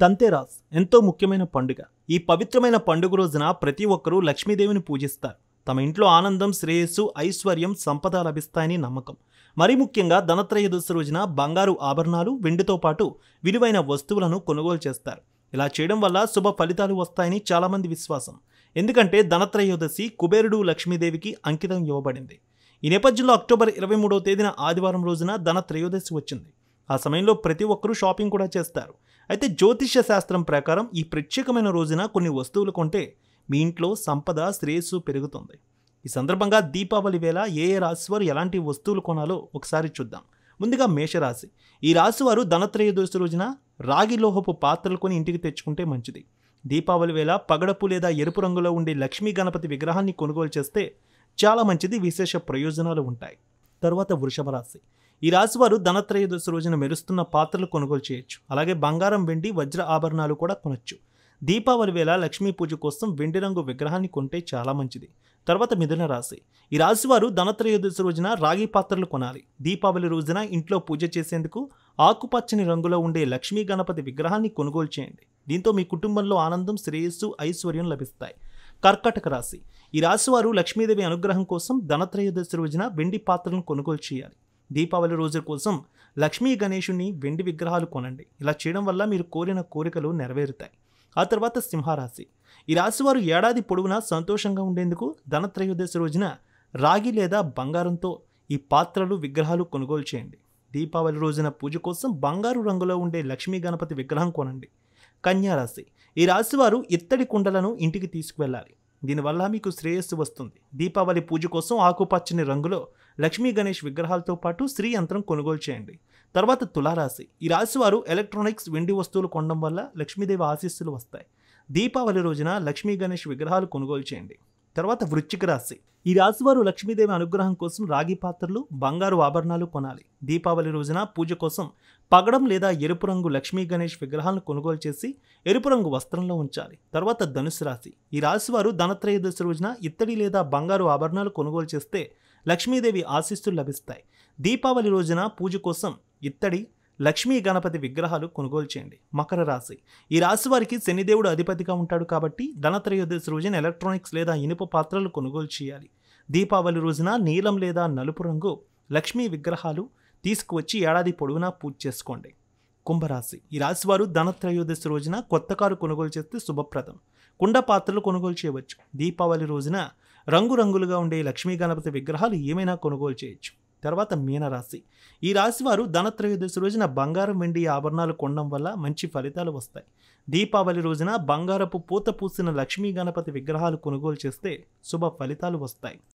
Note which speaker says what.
Speaker 1: దంతేరాస్ ఎంతో ముఖ్యమైన పండుగ ఈ పవిత్రమైన పండుగ రోజున ప్రతి ఒక్కరూ లక్ష్మీదేవిని పూజిస్తారు తమ ఇంట్లో ఆనందం శ్రేయస్సు ఐశ్వర్యం సంపద లభిస్తాయని నమ్మకం మరి ముఖ్యంగా ధనత్రయోదశి రోజున బంగారు ఆభరణాలు వెండితో పాటు విలువైన వస్తువులను కొనుగోలు చేస్తారు ఇలా చేయడం వల్ల శుభ ఫలితాలు వస్తాయని చాలామంది విశ్వాసం ఎందుకంటే ధనత్రయోదశి కుబేరుడు లక్ష్మీదేవికి అంకితం ఇవ్వబడింది ఈ నేపథ్యంలో అక్టోబర్ ఇరవై మూడవ తేదీన ఆదివారం రోజున ధనత్రయోదశి వచ్చింది ఆ సమయంలో ప్రతి ఒక్కరూ షాపింగ్ కూడా చేస్తారు అయితే జ్యోతిష్య శాస్త్రం ప్రకారం ఈ ప్రత్యేకమైన రోజున కొన్ని వస్తువులు కొంటే మీ ఇంట్లో సంపద శ్రేయస్సు పెరుగుతుంది ఈ సందర్భంగా దీపావళి వేళ ఏ ఏ రాశివారు ఎలాంటి వస్తువులు కొనాలో ఒకసారి చూద్దాం ముందుగా మేషరాశి ఈ రాశివారు ధనత్రయోదశి రోజున రాగి లోహపు పాత్రలు కొని ఇంటికి తెచ్చుకుంటే మంచిది దీపావళి వేళ పగడపు లేదా ఎరుపు రంగులో ఉండే లక్ష్మీ గణపతి విగ్రహాన్ని కొనుగోలు చేస్తే చాలా మంచిది విశేష ప్రయోజనాలు ఉంటాయి తర్వాత వృషభ రాశి ఈ రాశి వారు ధనత్రయోదశి రోజున మెరుస్తున్న పాత్రలు కొనుగోలు చేయొచ్చు అలాగే బంగారం వెండి వజ్ర ఆభరణాలు కూడా కొనొచ్చు దీపావళి వేళ లక్ష్మీ పూజ కోసం వెండి రంగు విగ్రహాన్ని కొంటే చాలా మంచిది తర్వాత మిథున రాశి ఈ రాశివారు ధనత్రయోదశి రోజున రాగి పాత్రలు కొనాలి దీపావళి రోజున ఇంట్లో పూజ చేసేందుకు ఆకుపచ్చని రంగులో ఉండే లక్ష్మీ గణపతి విగ్రహాన్ని కొనుగోలు చేయండి దీంతో మీ కుటుంబంలో ఆనందం శ్రేయస్సు ఐశ్వర్యం లభిస్తాయి కర్కటక రాశి ఈ రాశివారు లక్ష్మీదేవి అనుగ్రహం కోసం ధనత్రయోదశి రోజున వెండి పాత్రను కొనుగోలు చేయాలి దీపావళి రోజు కోసం లక్ష్మీ గణేషుని వెండి విగ్రహాలు కొనండి ఇలా చేయడం వల్ల మీరు కోరిన కోరికలు నెరవేరుతాయి ఆ తర్వాత సింహరాశి ఈ రాశివారు ఏడాది పొడవునా సంతోషంగా ఉండేందుకు ధనత్రయోదశి రోజున రాగి లేదా బంగారంతో ఈ పాత్రలు విగ్రహాలు కొనుగోలు చేయండి దీపావళి రోజున పూజ కోసం బంగారు రంగులో ఉండే లక్ష్మీ గణపతి విగ్రహం కొనండి కన్యారాశి ఈ రాశి వారు ఇత్తడి కుండలను ఇంటికి తీసుకువెళ్ళాలి దీనివల్ల మీకు శ్రేయస్సు వస్తుంది దీపావళి పూజ కోసం ఆకుపచ్చని రంగులో లక్ష్మీ గణేష్ విగ్రహాలతో పాటు శ్రీ యంత్రం కొనుగోలు చేయండి తర్వాత తులారాశి ఈ రాశి వారు ఎలక్ట్రానిక్స్ వెండి వస్తువులు కొనడం వల్ల లక్ష్మీదేవి ఆశీస్సులు వస్తాయి దీపావళి రోజున లక్ష్మీ గణేష్ విగ్రహాలు కొనుగోలు చేయండి తర్వాత వృచ్చిక రాశి ఈ రాశి వారు లక్ష్మీదేవి అనుగ్రహం కోసం రాగి పాత్రలు బంగారు ఆభరణాలు కొనాలి దీపావళి రోజున పూజ కోసం పగడం లేదా ఎరుపు రంగు లక్ష్మీ గణేష్ విగ్రహాలను కొనుగోలు చేసి ఎరుపు రంగు వస్త్రంలో ఉంచాలి తర్వాత ధనుసు రాశి ఈ రాశి వారు ధనత్రయోదశి రోజున ఇత్తడి లేదా బంగారు ఆభరణాలు కొనుగోలు చేస్తే లక్ష్మీదేవి ఆశీస్సులు లభిస్తాయి దీపావళి రోజున పూజ కోసం ఇత్తడి లక్ష్మీ గణపతి విగ్రహాలు కొనుగోలు చేయండి మకర రాశి ఈ రాశి వారికి శనిదేవుడు అధిపతిగా ఉంటాడు కాబట్టి ధనత్రయోదశి రోజున ఎలక్ట్రానిక్స్ లేదా ఇనుప పాత్రలు కొనుగోలు చేయాలి దీపావళి రోజున నీలం లేదా నలుపు రంగు లక్ష్మీ విగ్రహాలు తీసుకువచ్చి ఏడాది పొడవునా పూజ చేసుకోండి కుంభరాశి ఈ రాశివారు ధనత్రయోదశి రోజున కొత్త కారు కొనుగోలు చేస్తే శుభప్రదం కుండ పాత్రలు కొనుగోలు చేయవచ్చు దీపావళి రోజున రంగురంగులుగా ఉండే లక్ష్మీ గణపతి విగ్రహాలు ఏమైనా కొనుగోలు చేయొచ్చు తర్వాత మీనరాశి ఈ రాశి వారు ధనత్రయోదశి రోజున బంగారం వెండి ఆభరణాలు కొనడం వల్ల మంచి ఫలితాలు వస్తాయి దీపావళి రోజున బంగారపు పూత పూసిన లక్ష్మీ గణపతి విగ్రహాలు కొనుగోలు చేస్తే శుభ ఫలితాలు వస్తాయి